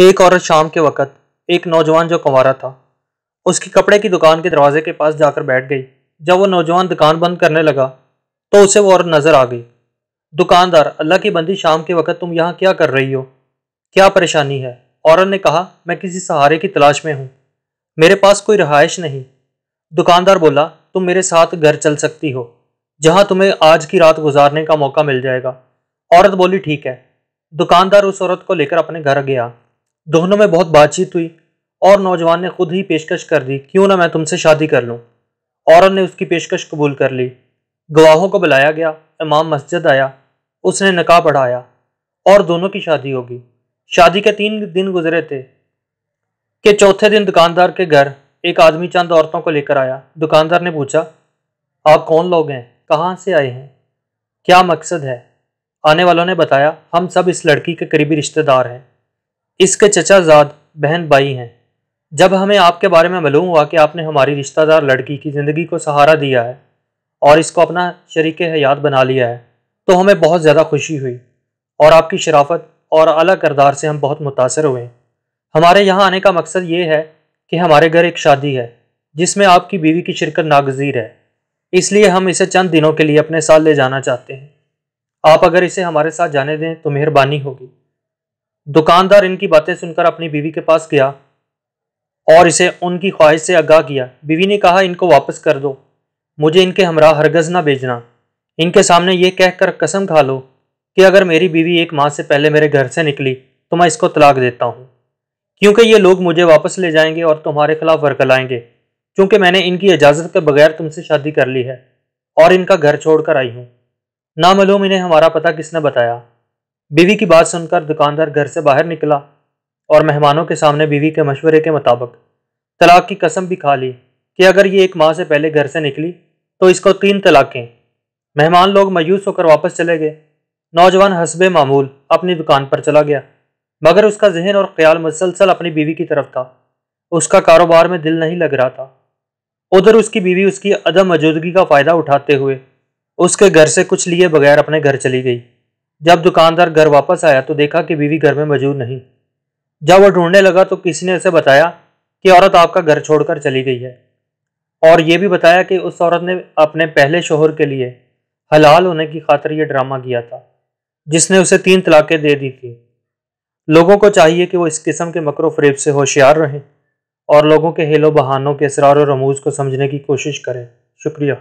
एक औरत शाम के वक़्त एक नौजवान जो कुंवारा था उसकी कपड़े की दुकान के दरवाजे के पास जाकर बैठ गई जब वो नौजवान दुकान बंद करने लगा तो उसे वो औरत नज़र आ गई दुकानदार अल्लाह की बंदी शाम के वक़्त तुम यहाँ क्या कर रही हो क्या परेशानी है औरत ने कहा मैं किसी सहारे की तलाश में हूँ मेरे पास कोई रहायश नहीं दुकानदार बोला तुम मेरे साथ घर चल सकती हो जहाँ तुम्हें आज की रात गुजारने का मौका मिल जाएगा औरत बोली ठीक है दुकानदार उस औरत को लेकर अपने घर गया दोनों में बहुत बातचीत हुई और नौजवान ने खुद ही पेशकश कर दी क्यों ना मैं तुमसे शादी कर लूँ औरत ने उसकी पेशकश कबूल कर ली गवाहों को बुलाया गया इमाम मस्जिद आया उसने नकाह पढ़ाया और दोनों की शादी होगी शादी के तीन दिन गुजरे थे कि चौथे दिन दुकानदार के घर एक आदमी चंद औरतों को लेकर आया दुकानदार ने पूछा आप कौन लोग हैं कहाँ से आए हैं क्या मकसद है आने वालों ने बताया हम सब इस लड़की के करीबी रिश्तेदार हैं इसके चचाजाद बहन भाई हैं जब हमें आपके बारे में मालूम हुआ कि आपने हमारी रिश्तेदार लड़की की ज़िंदगी को सहारा दिया है और इसको अपना शरीक हयात बना लिया है तो हमें बहुत ज़्यादा खुशी हुई और आपकी शराफत और अला करदार से हम बहुत मुतासर हुए हमारे यहाँ आने का मकसद ये है कि हमारे घर एक शादी है जिसमें आपकी बीवी की शिरकत नागजीर है इसलिए हम इसे चंद दिनों के लिए अपने साथ ले जाना चाहते हैं आप अगर इसे हमारे साथ जाने दें तो मेहरबानी होगी दुकानदार इनकी बातें सुनकर अपनी बीवी के पास गया और इसे उनकी ख्वाहिश से आगाह किया बीवी ने कहा इनको वापस कर दो मुझे इनके हमरा हरगज़ ना भेजना इनके सामने ये कहकर कसम खा लो कि अगर मेरी बीवी एक माह से पहले मेरे घर से निकली तो मैं इसको तलाक देता हूँ क्योंकि ये लोग मुझे वापस ले जाएंगे और तुम्हारे खिलाफ लाएंगे क्योंकि मैंने इनकी इजाज़त के बगैर तुमसे शादी कर ली है और इनका घर छोड़कर आई हूँ नामालूम इन्हें हमारा पता किसने बताया बीवी की बात सुनकर दुकानदार घर से बाहर निकला और मेहमानों के सामने बीवी के मशवरे के मुताबिक तलाक की कसम भी खा ली कि अगर ये एक माह से पहले घर से निकली तो इसको तीन तलाकें मेहमान लोग मायूस होकर वापस चले गए नौजवान हसब मामूल अपनी दुकान पर चला गया मगर उसका जहन और ख्याल मुसलसल अपनी बीवी की तरफ था उसका कारोबार में दिल नहीं लग रहा था उधर उसकी बीवी उसकी अदम मौजूदगी का फ़ायदा उठाते हुए उसके घर से कुछ लिए बगैर अपने घर चली गई जब दुकानदार घर वापस आया तो देखा कि बीवी घर में मौजूद नहीं जब वह ढूंढने लगा तो किसी ने उसे बताया कि औरत आपका घर छोड़कर चली गई है और यह भी बताया कि उस औरत ने अपने पहले शोहर के लिए हलाल होने की खातर यह ड्रामा किया था जिसने उसे तीन तलाक़ें दे दी थी लोगों को चाहिए कि वो इस किस्म के मकर फरेब से होशियार रहें और लोगों के हेलो बहानों के इसरार और रमूज़ को समझने की कोशिश करें शुक्रिया